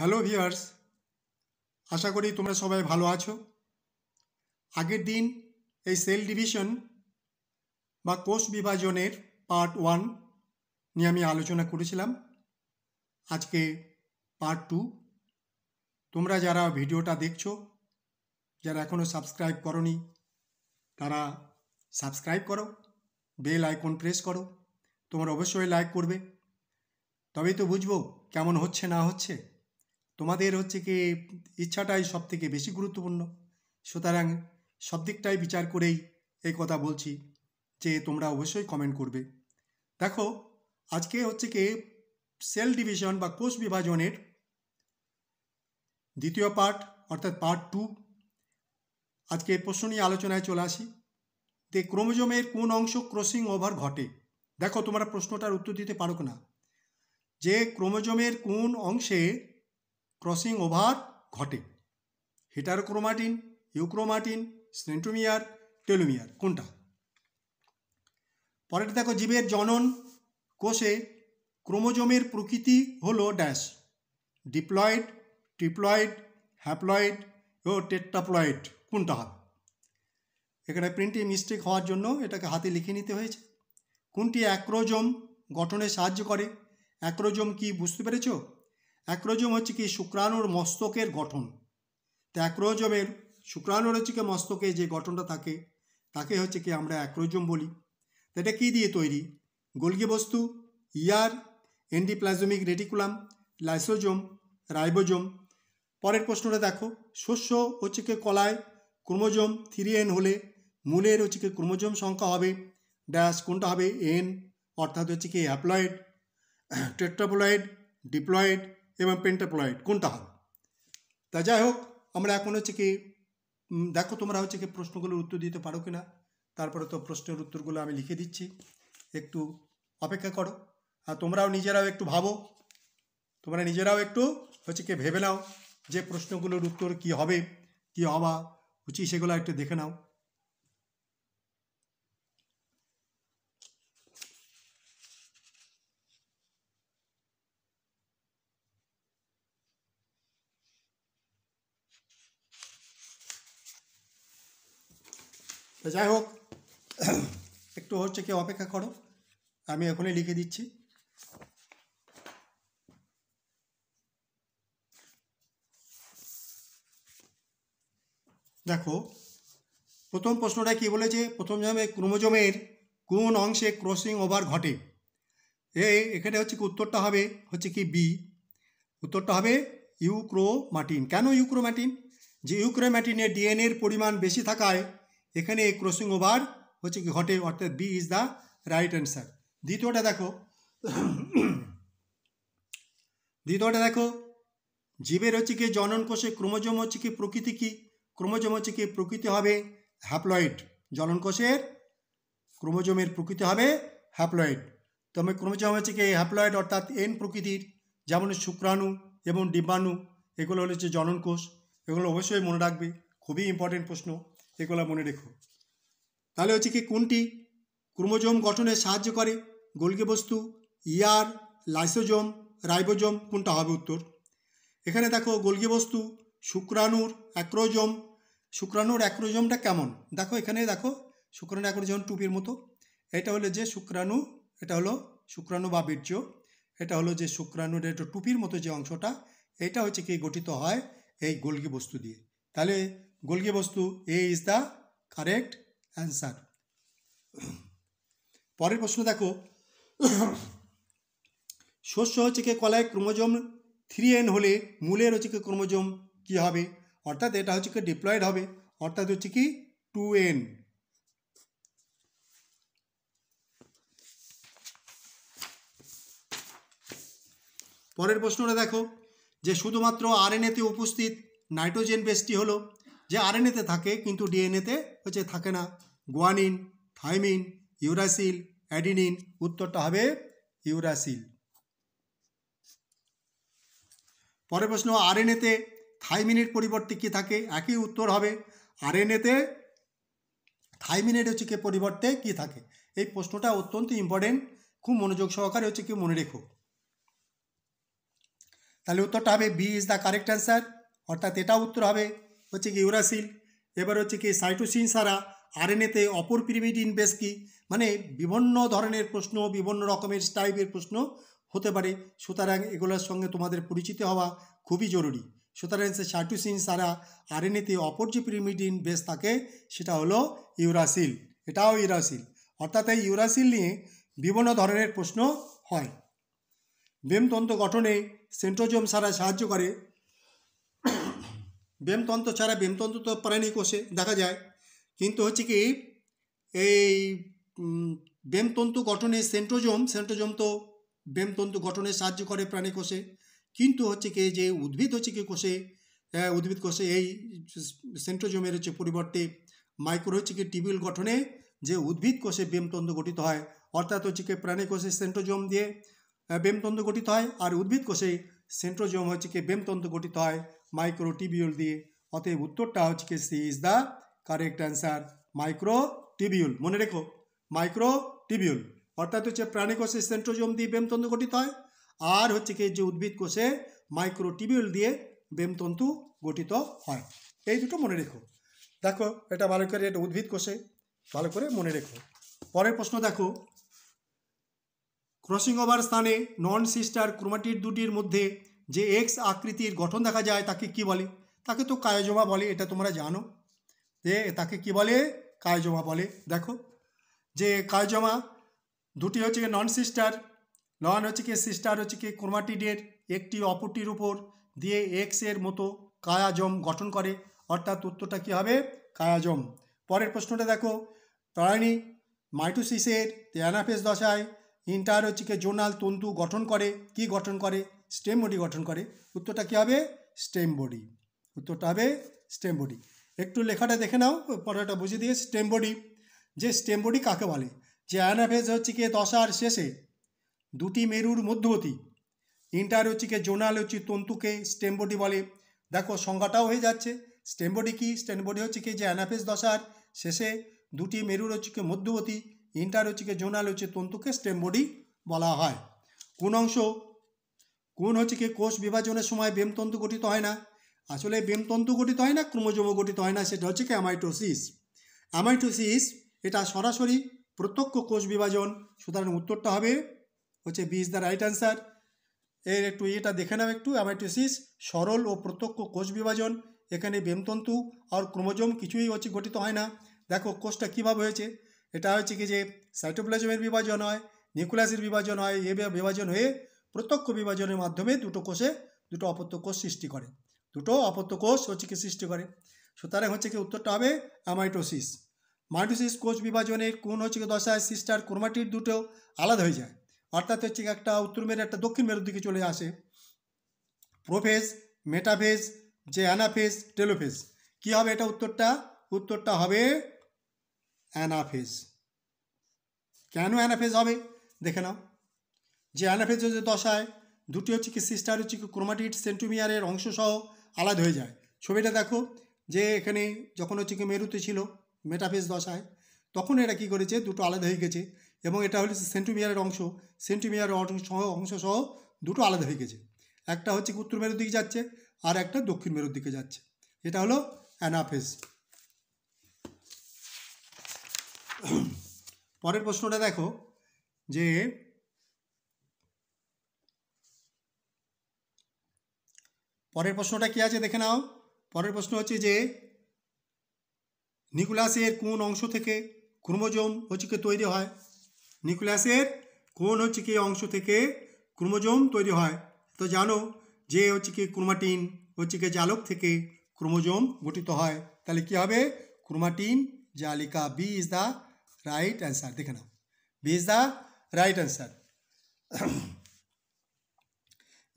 hello viewers আশা করি তোমরা সবাই ভালো আছো আগের দিন এই সেল ডিভিশন বা কোষ বিভাজনের পার্ট ওয়ান নিয়ে আমি আলোচনা করেছিলাম আজকে পার্ট টু তোমরা যারা ভিডিওটা দেখছো যারা এখনও সাবস্ক্রাইব করনি তারা সাবস্ক্রাইব করো বেল আইকন প্রেস করো তোমরা অবশ্যই লাইক করবে তবেই তো বুঝবো কেমন হচ্ছে না হচ্ছে তোমাদের হচ্ছে কি ইচ্ছাটাই সব থেকে বেশি গুরুত্বপূর্ণ সুতরাং সব দিকটাই বিচার করেই এই কথা বলছি যে তোমরা অবশ্যই কমেন্ট করবে দেখো আজকে হচ্ছে কি সেল ডিভিশন বা কোষ বিভাজনের দ্বিতীয় পার্ট অর্থাৎ পার্ট টু আজকে প্রশ্ন নিয়ে আলোচনায় চলে আসি যে ক্রোমোজোমের কোন অংশ ক্রসিং ওভার ঘটে দেখো তোমরা প্রশ্নটার উত্তর দিতে পারো না যে ক্রোমোজোমের কোন অংশে ক্রসিং ওভার ঘটে হেটারোক্রোমাটিন ইউক্রোমাটিন স্নেটোমিয়ার টেলোমিয়ার কোনটা পরেরটা দেখো জীবের জনন কোষে ক্রোমোজোমের প্রকৃতি হলো ড্যাশ ডিপ্লয়েড ট্রিপ্লয়েড হ্যাপ্লয়েড ও টেট্টাপ্লয়েড কোনটা হবে এখানে প্রিন্টে মিস্টেক হওয়ার জন্য এটাকে হাতে লিখে নিতে হয়েছে কোনটি অ্যাক্রোজোম গঠনে সাহায্য করে অ্যাক্রোজোম কি বুঝতে পেরেছো অ্যাক্রোজোম হচ্ছে কি শুক্রাণুর মস্তকের গঠন তো অ্যাক্রোজোমের শুক্রাণুর হচ্ছে কি মস্তকে যে গঠনটা থাকে তাকে হচ্ছে কি আমরা অ্যাক্রোজোম বলি তো এটা কী দিয়ে তৈরি গোলগি বস্তু ইয়ার এন্ডিপ্লাজমিক রেটিকুলাম লাইসোজোম রাইবোজোম পরের প্রশ্নটা দেখো শস্য হচ্ছে কি কলায় ক্রোমোজোম থ্রি এন হলে মূলের হচ্ছে কি ক্রোমোজোম সংখ্যা হবে ড্যাশ কোনটা হবে এন অর্থাৎ হচ্ছে কি অ্যাপ্লয়েড টেট্রাপ্লয়েড ডিপ্লয়েড এবং পেন্টাপ্লয়েড কোনটা হবে তা যাই হোক আমরা এখন হচ্ছে কি দেখো তোমরা হচ্ছে কি প্রশ্নগুলোর উত্তর দিতে পারো কিনা তারপরে তো প্রশ্নের উত্তরগুলো আমি লিখে দিচ্ছি একটু অপেক্ষা করো আর তোমরাও নিজেরাও একটু ভাবো তোমরা নিজেরাও একটু হচ্ছে কি ভেবে নাও যে প্রশ্নগুলোর উত্তর কি হবে কি হওয়া উচিত সেগুলো একটু দেখে নাও তো যাই হোক একটু হচ্ছে কি অপেক্ষা করো আমি এখনই লিখে দিচ্ছি দেখো প্রথম প্রশ্নটা কি বলেছে প্রথম জমে ক্রোমোজোমের কোন অংশে ক্রসিং ওভার ঘটে এই এখানে হচ্ছে কি উত্তরটা হবে হচ্ছে কি বি উত্তরটা হবে ইউক্রোমাটিন কেন ইউক্রোমাটিন যে ইউক্রোমাটিনে ডিএনএর পরিমাণ বেশি থাকায় এখানে ক্রসিং ওভার হচ্ছে কি ঘটে অর্থাৎ B is the right answer দ্বিতীয়টা দেখো দ্বিতীয়টা দেখো জীবের হচ্ছে কি জনন কোষে ক্রোমোজোম হচ্ছে কি প্রকৃতি কি ক্রোমোজোম হচ্ছে কি প্রকৃতি হবে হ্যাপ্লয়েড জনন কোষের ক্রোমোজোমের প্রকৃতি হবে হ্যাপ্লয়েড তবে ক্রোমোজোম হচ্ছে কি হ্যাপ্লয়েড অর্থাৎ এন প্রকৃতির যেমন শুক্রাণু এবং ডিম্বাণু এগুলো হচ্ছে জনন কোষ এগুলো অবশ্যই মনে রাখবে খুবই ইম্পর্টেন্ট প্রশ্ন একলা মনে রেখো তাহলে হচ্ছে কি কোনটি ক্রোমোজোম গঠনে সাহায্য করে গোলকি বস্তু ইয়ার লাইসোজোম রাইবোজোম কোনটা হবে উত্তর এখানে দেখো গোলকি বস্তু শুক্রাণুর অ্যাক্রোজোম শুক্রাণুর অ্যাক্রোজোমটা কেমন দেখো এখানে দেখো শুক্রাণু অ্যাক্রোজম টুপির মতো এটা হলো যে শুক্রাণু এটা হলো শুক্রাণু বা বীর্য এটা হলো যে শুক্রাণুর এটা টুপির মতো যে অংশটা এটা হচ্ছে কি গঠিত হয় এই গোলকি বস্তু দিয়ে তাহলে গোলকি বস্তু A is the correct answer পরের প্রশ্ন দেখো শস্য হচ্ছে কি কলায় ক্রোমোজোম থ্রি এন হলে মূলের হচ্ছে কি ক্রোমোজোম কী হবে অর্থাৎ এটা হচ্ছে কি ডিপ্লয়েড হবে অর্থাৎ হচ্ছে কি টু এন পরের প্রশ্নটা দেখো যে শুধুমাত্র আর এতে উপস্থিত নাইট্রোজেন বেসটি হলো যে আরএনএতে থাকে কিন্তু ডিএনএতে হচ্ছে থাকে না গোয়ানিন থাইমিন ইউরাসিল অ্যাডিনিন উত্তরটা হবে ইউরাসিল পরের প্রশ্ন আরএনএতে থাইমিনের পরিবর্তে কী থাকে একই উত্তর হবে আরএনএতে থাইমিনের হচ্ছে কি পরিবর্তে কী থাকে এই প্রশ্নটা অত্যন্ত ইম্পর্টেন্ট খুব মনোযোগ সহকারে হচ্ছে কি মনে রেখো তাহলে উত্তরটা হবে B is the correct answer অর্থাৎ এটা উত্তর হবে হচ্ছে কি ইউরাসিল এবার হচ্ছে কি সাইটোসিন সারা আরএনএতে অপর পিরিমিডিন বেশ কি মানে বিভিন্ন ধরনের প্রশ্ন বিভিন্ন রকমের টাইপের প্রশ্ন হতে পারে সুতরাং এগুলোর সঙ্গে তোমাদের পরিচিত হওয়া খুবই জরুরি সুতরাং সে সাইটোসিন সারা আরএনএতে অপর যে পিরিমিডিন বেশ থাকে সেটা হলো ইউরাসিল এটাও ইউরাসিল অর্থাৎ এই ইউরাসিল নিয়ে বিভিন্ন ধরনের প্রশ্ন হয় বেমতন্ত্র গঠনে সেন্ট্রোজোম সারা সাহায্য করে ব্যায়ামতন্ত্র ছাড়া ব্যায়ামতন্ত্র তো প্রাণী কোষে দেখা যায় কিন্তু হচ্ছে কি এই ব্যায়ামতন্তু গঠনে সেন্ট্রোজোম সেন্ট্রোজম তো ব্যায়ামতন্তু গঠনে সাহায্য করে প্রাণী কোষে কিন্তু হচ্ছে কি যে উদ্ভিদ হচ্ছে কি কোষে উদ্ভিদ কোষে এই সেন্ট্রোজোমের হচ্ছে পরিবর্তে মাইক্রো হচ্ছে কি টিবিউল গঠনে যে উদ্ভিদ কোষে ব্যায়ামতন্ত্র গঠিত হয় অর্থাৎ হচ্ছে কি প্রাণী কোষে সেন্ট্রোজোম দিয়ে ব্যায়ামতন্ত্র গঠিত হয় আর উদ্ভিদ কোষে সেন্ট্রোজোম হচ্ছে কি ব্যায়ামতন্ত্র গঠিত হয় মাইক্রো টিবিউল দিয়ে অতএব উত্তরটা হচ্ছে C is the correct answer microtubule মনে রেখো মাইক্রো টিবিউল অর্থাৎ হচ্ছে প্রাণী কোষে সেন্ট্রোজোম দিয়ে বেমতন্তু গঠিত হয় আর হচ্ছে কি যে উদ্ভিদ কোষে মাইক্রো টিবিউল দিয়ে বেমতন্তু গঠিত হয় এই দুটো মনে রেখো দেখো এটা ভালো করে এটা উদ্ভিদ কোষে ভালো করে মনে রেখো পরের প্রশ্ন দেখো ক্রসিং ওভার স্থানে নন সিস্টার ক্রোমাটিড দুটির মধ্যে যে এক্স আকৃতির গঠন দেখা যায় তাকে কি বলে তাকে তো কায়োজমা বলে এটা তোমরা জানো যে তাকে কি বলে কায়োজমা বলে দেখো যে কায়োজমা দুটি হচ্ছে কি নন সিস্টার নন হচ্ছে কি সিস্টার হচ্ছে কি ক্রোমাটিডের একটি অপরটির উপর দিয়ে এক্স এর মতো কায়াজম গঠন করে অর্থাৎ উত্তরটা কী হবে কায়াজম পরের প্রশ্নটা দেখো তরাইনি মাইটোসিসের অ্যানাফেস দশায় ইন্টার হচ্ছে কি জোনাল তন্তু গঠন করে কি গঠন করে স্টেম বডি গঠন করে উত্তরটা কী হবে স্টেম বডি উত্তরটা হবে স্টেম বডি একটু লেখাটা দেখে নাও পড়াটা বুঝিয়ে দিয়ে স্টেম বডি যে স্টেম বডি কাকে বলে যে অ্যানাফেজ হচ্ছে কি দশার শেষে দুটি মেরুর মধ্যবর্তী ইন্টার হচ্ছে কি জোনাল হচ্ছে তন্তুকে স্টেম বডি বলে দেখো সংজ্ঞাটাও হয়ে যাচ্ছে স্টেম বডি কী স্টেম বডি হচ্ছে কি যে অ্যানাফেজ দশার শেষে দুটি মেরুর হচ্ছে কি মধ্যবর্তী ইন্টার হচ্ছে কি জোনাল হচ্ছে তন্তুকে স্টেম বডি বলা হয় কোন অংশ কোন হচ্ছে কি কোষ বিভাজনের সময় বেমতন্তু গঠিত হয় না আসলে বেমতন্তু গঠিত হয় না ক্রোমোজোমো গঠিত হয় না সেটা হচ্ছে কি অ্যামাইটোসিস অ্যামাইটোসিস এটা সরাসরি প্রত্যক্ষ কোষ বিভাজন সুতরাং উত্তরটা হবে হচ্ছে B is the right answer এর একটু ইয়েটা দেখে নাও একটু অ্যামাইটোসিস সরল ও প্রত্যক্ষ কোষ বিভাজন এখানে বেমতন্তু আর ক্রোমোজম কিছুই হচ্ছে গঠিত হয় না দেখো কোষটা কীভাবে হয়েছে এটা হচ্ছে কি যে সাইটোপ্লাজমের বিভাজন হয় নিউক্লিয়াসের বিভাজন হয় এ বিভাজন হয়ে প্রত্যক্ষ বিভাজনের মাধ্যমে দুটো কোষে দুটো অপত্য কোষ সৃষ্টি করে দুটো অপত্য কোষ হচ্ছে কি সৃষ্টি করে সুতরাং হচ্ছে কি উত্তরটা হবে অ্যামাইটোসিস মাইটোসিস কোষ বিভাজনের কোন হচ্ছে দশায় সিস্টার কোরমাটির দুটো আলাদা হয়ে যায় অর্থাৎ হচ্ছে একটা উত্তর মেরু একটা দক্ষিণ মেরুর দিকে চলে আসে প্রোফেজ মেটাফেজ যে অ্যানাফেজ টেলোফেজ কি হবে এটা উত্তরটা উত্তরটা হবে অ্যানাফেজ কেন অ্যানাফেজ হবে দেখে নাও যে অ্যানাফেজোজ দশায় দুটি হচ্ছে কি সিস্টার হচ্ছে কি ক্রোমাটিড সেন্টুমিয়ারের অংশসহ আলাদা হয়ে যায় ছবিটা দেখো যে এখানে যখন হচ্ছে কি মেরুতে ছিল মেটাফেজ দশায় তখন এটা কি করেছে দুটো আলাদা হয়ে গেছে এবং এটা হচ্ছে সেন্টুমিয়ারের অংশ সেন্টুমিয়ারের অংশ সহ দুটো আলাদা হয়ে গেছে একটা হচ্ছে উত্তর মেরুর দিকে যাচ্ছে আর একটা দক্ষিণ মেরুর দিকে যাচ্ছে এটা হলো অ্যানাফেজ পরের প্রশ্নটা দেখো যে পরের প্রশ্নটা কি আছে দেখে নাও পরের প্রশ্ন হচ্ছে যে নিকোলাসের কোন অংশ থেকে ক্রোমোজোম হচ্ছে কি তৈরি হয় নিকোলাসের কোন হচ্ছে কি অংশ থেকে ক্রোমোজোম তৈরি হয় তো জানো যে হচ্ছে কি ক্রোমাটিন হচ্ছে কি জালক থেকে ক্রোমোজোম গঠিত হয় তাহলে কি হবে ক্রোমাটিন জালিকা B is the right answer দেখে নাও B is the right answer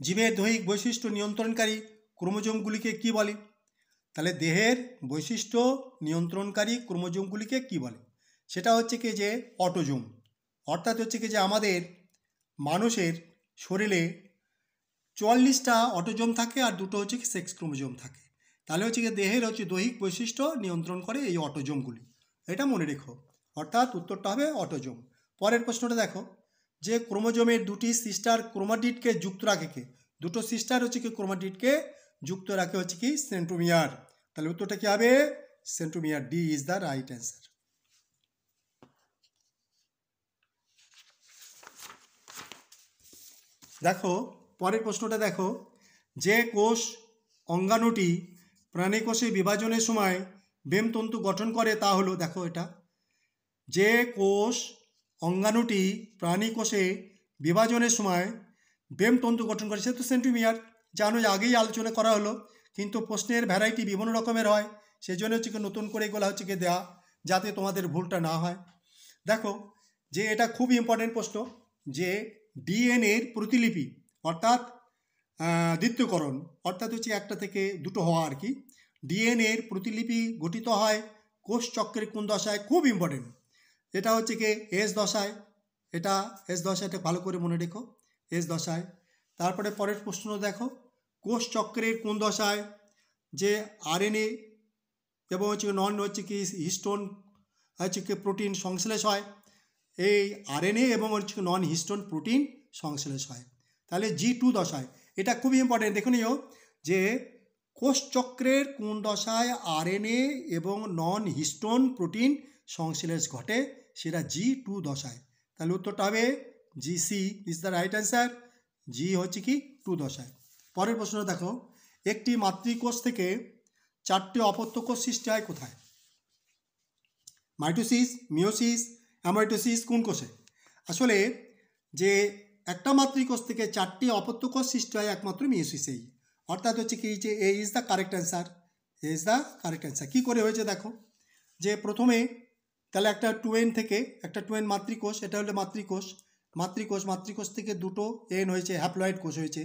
জীবের দৈহিক বৈশিষ্ট্য নিয়ন্ত্রণকারী ক্রোমোজোমগুলিকে কি বলে তাহলে দেহের বৈশিষ্ট্য নিয়ন্ত্রণকারী ক্রোমোজোমগুলিকে কি বলে সেটা হচ্ছে কি যে অটোজোম অর্থাৎ হচ্ছে কি যে আমাদের মানুষের শরীরে চুয়াল্লিশটা অটোজোম থাকে আর দুটো হচ্ছে কি সেক্স ক্রোমোজোম থাকে তাহলে হচ্ছে কি দেহের হচ্ছে দৈহিক বৈশিষ্ট্য নিয়ন্ত্রণ করে এই অটোজোমগুলি এটা মনে রেখো অর্থাৎ উত্তরটা হবে অটোজোম পরের প্রশ্নটা দেখো যে ক্রোমোজোমের দুটি সিস্টার ক্রোমাটিডকে যুক্ত রাখে কে দুটো সিস্টার হচ্ছে কি ক্রোমাটিডকে যুক্ত রাখে হচ্ছে কি সেন্ট্রোমিয়ার তাহলে উত্তরটা কী হবে centromere D is the right answer দেখো পরের প্রশ্নটা দেখো যে কোষ অঙ্গাণুটি কোষে বিভাজনের সময় বেমতন্তু গঠন করে তা হলো দেখো এটা যে কোষ অঙ্গাণুটি প্রাণী কোষে বিভাজনের সময় বেম তন্তু গঠন করে সে তো সেন্টিমিয়ার জানো আগেই আলোচনা করা হলো কিন্তু প্রশ্নের ভ্যারাইটি বিভিন্ন রকমের হয় সেই জন্য হচ্ছে নতুন করে এগুলো হচ্ছে কি দেওয়া যাতে তোমাদের ভুলটা না হয় দেখো যে এটা খুব ইম্পর্টেন্ট প্রশ্ন যে ডিএনএর প্রতিলিপি অর্থাৎ দ্বিতীয়করণ অর্থাৎ হচ্ছে একটা থেকে দুটো হওয়া আর কি ডিএনএর প্রতিলিপি গঠিত হয় কোষ চক্রের কোন দশায় খুব ইম্পর্টেন্ট এটা হচ্ছে কি এস দশায় এটা এস দশায় এটা ভালো করে মনে রেখো এস দশায় তারপরে পরের প্রশ্ন দেখো কোষ চক্রের কোন দশায় যে আরএনএ এবং হচ্ছে কি নন হচ্ছে কি হিস্টোন হচ্ছে কি প্রোটিন সংশ্লেষ হয় এই আরএনএ এবং হচ্ছে নন হিস্টোন প্রোটিন সংশ্লেষ হয় তাহলে জি টু দশায় এটা খুবই ইম্পর্টেন্ট দেখে নিও যে কোষচক্রের কোন দশায় আরএনএ এবং নন হিস্টোন প্রোটিন সংশ্লেষ ঘটে সেটা জি টু দশায় তাহলে উত্তরটা হবে G C is the right answer G হচ্ছে কি টু দশায় পরের প্রশ্নটা দেখো একটি মাতৃকোষ থেকে চারটে অপত্য কোষ সৃষ্টি হয় কোথায় মাইটোসিস মিওসিস অ্যামাইটোসিস কোন কোষে আসলে যে একটা মাতৃকোষ থেকে চারটি অপত্য কোষ সৃষ্টি হয় একমাত্র মিওসিসেই অর্থাৎ হচ্ছে কি যে A is the correct answer A is the correct answer কী করে হয়েছে দেখো যে প্রথমে তাহলে একটা টু এন থেকে একটা টু এন মাতৃকোষ এটা হলো মাতৃকোষ মাতৃকোষ মাতৃকোষ থেকে দুটো এন হয়েছে হ্যাপ্লয়েড কোষ হয়েছে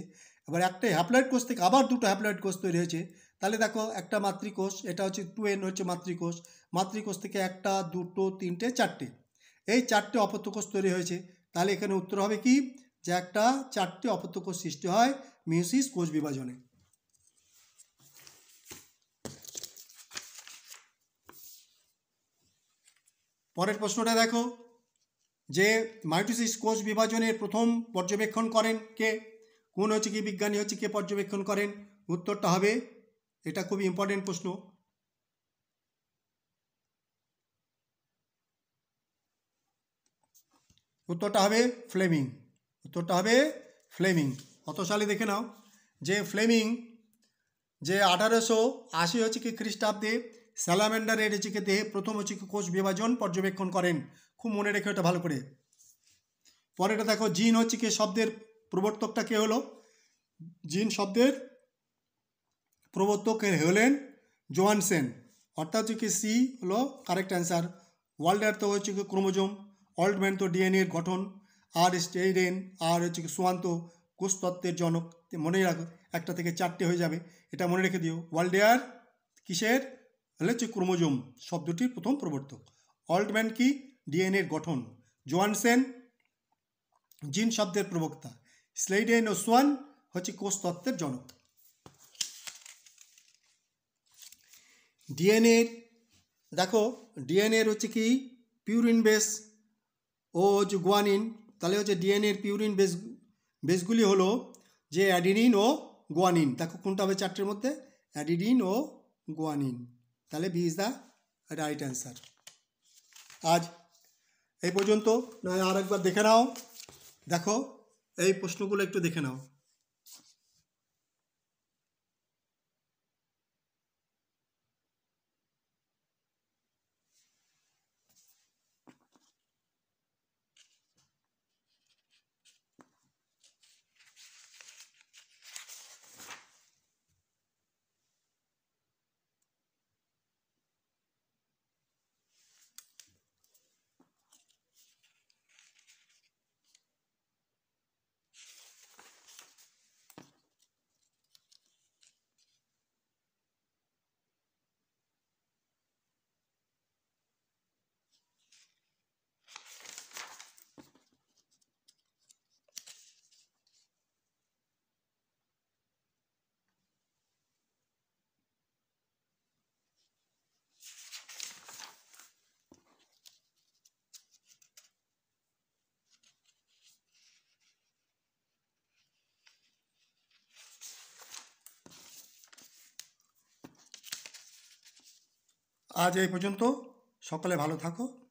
এবার একটা হ্যাপ্লয়েড কোষ থেকে আবার দুটো হ্যাপ্লয়েড কোষ তৈরি হয়েছে তাহলে দেখো একটা মাতৃকোষ এটা হচ্ছে টু এন হচ্ছে মাতৃকোষ মাতৃকোষ থেকে একটা দুটো তিনটে চারটে এই চারটে অপত্যকোষ তৈরি হয়েছে তাহলে এখানে উত্তর হবে কি যে একটা চারটে অপত্যকোষ সৃষ্টি হয় মিউসিস কোষ বিভাজনে পরের প্রশ্নটা দেখো যে মাইটোসিস কোষ বিভাজনের প্রথম পর্যবেক্ষণ করেন কে কোন হচ্ছে কি বিজ্ঞানী হচ্ছে কে পর্যবেক্ষণ করেন উত্তরটা হবে এটা খুবই ইম্পর্টেন্ট প্রশ্ন উত্তরটা হবে ফ্লেমিং উত্তরটা হবে ফ্লেমিং অত সালে দেখে নাও যে ফ্লেমিং যে আঠারোশো আশি হচ্ছে কি খ্রিস্টাব্দে স্যালামেন্ডার এর চিকে প্রথম চিকে কোষ বিভাজন পর্যবেক্ষণ করেন খুব মনে রেখে ওটা ভালো করে পরেটা দেখো জিন হচ্ছে শব্দের প্রবর্তকটা কে হলো জিন শব্দের প্রবর্তক হলেন জোয়ানসেন অর্থাৎ হচ্ছে কি সি হলো কারেক্ট অ্যান্সার ওয়ার্ল্ডের তো হচ্ছে কি ক্রোমোজোম অল্ডম্যান তো ডিএনএর গঠন আর স্টেইডেন আর হচ্ছে কি সুয়ান্ত কোষতত্ত্বের জনক মনে রাখো একটা থেকে চারটে হয়ে যাবে এটা মনে রেখে দিও ওয়ার্ল্ডেয়ার কিসের তাহলে হচ্ছে ক্রোমোজোম শব্দটির প্রথম প্রবর্তক অল্টম্যান কি ডিএনএর গঠন জোয়ানসেন জিন শব্দের প্রবক্তা স্লেইডেন ও সোয়ান হচ্ছে কোষ তত্ত্বের জনক ডিএনএ দেখো ডিএনএর হচ্ছে কি পিউরিন বেস ও হচ্ছে গোয়ানিন তাহলে হচ্ছে ডিএনএর পিউরিন বেস বেসগুলি হলো যে অ্যাডিনিন ও গোয়ানিন দেখো কোনটা হবে চারটের মধ্যে অ্যাডিডিন ও গোয়ানিন তাহলে B is the right answer আজ এই পর্যন্ত নয় আরেকবার দেখে নাও দেখো এই প্রশ্নগুলো একটু দেখে নাও আজ এই পর্যন্ত সকলে ভালো থাকো